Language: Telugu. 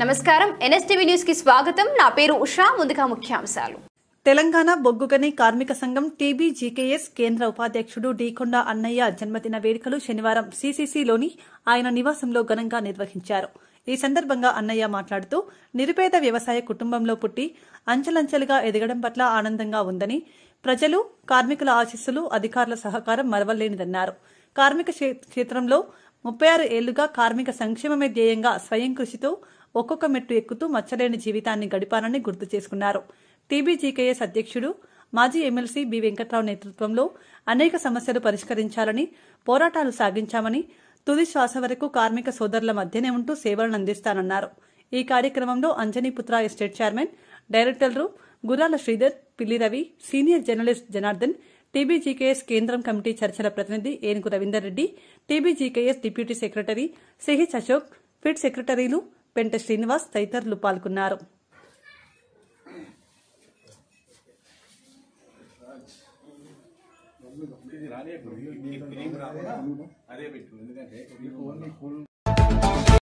నమస్కారం ఎన్ఎస్టీవీ న్యూస్ కి స్వాగతం నా పేరు ఉషా ముందుగా ముఖ్యాంశాలు తెలంగాణ బొగ్గుగని కార్మిక సంఘం టీబీజీకేఎస్ కేంద్ర ఉపాధ్యక్షుడు డీకొండ అన్నయ్య జన్మదిన వేడుకలు శనివారం సీసీసీలోని ఆయన నివాసంలో ఘనంగా నిర్వహించారు ఈ సందర్భంగా అన్నయ్య మాట్లాడుతూ నిరుపేద వ్యవసాయ కుటుంబంలో పుట్టి అంచెలంచెలుగా ఎదగడం పట్ల ఆనందంగా ఉందని ప్రజలు కార్మికుల ఆశీస్సులు అధికారుల సహకారం మరవలేనిదన్నారు కార్మిక క్షేత్రంలో ముప్పై ఆరు ఏళ్లుగా కార్మిక సంక్షేమమే ధ్యేయంగా స్వయం కృషితో ఒక్కొక్క మెట్టు ఎక్కుతూ మచ్చలేని జీవితాన్ని గడిపారని గుర్తు చేసుకున్నారు టీబీజీకేఎస్ అధ్యక్షుడు మాజీ ఎమ్మెల్సీ బి వెంకట్రావు నేతృత్వంలో అనేక సమస్యలు పరిష్కరించాలని పోరాటాలు సాగించామని తుది శ్వాస వరకు కార్మిక సోదరుల మధ్యనే ఉంటూ సేవలను అందిస్తానన్నారు ఈ కార్యక్రమంలో అంజనీపుత్ర ఎస్టేట్ చైర్మన్ డైరెక్టర్లు Gurala Sridhar Pilli Ravi senior journalist Janardhan TBGKS కేంద్రం కమిటీ చర్చల ప్రతినిధి Enugu Ravinder Reddy TBGKS deputy secretary CH Ashok pit సెక్రటరీలు పెంట శ్రీనివాస్ తదితరులు పాల్గొన్నారు అదే పెట్టు ఎందుకంటే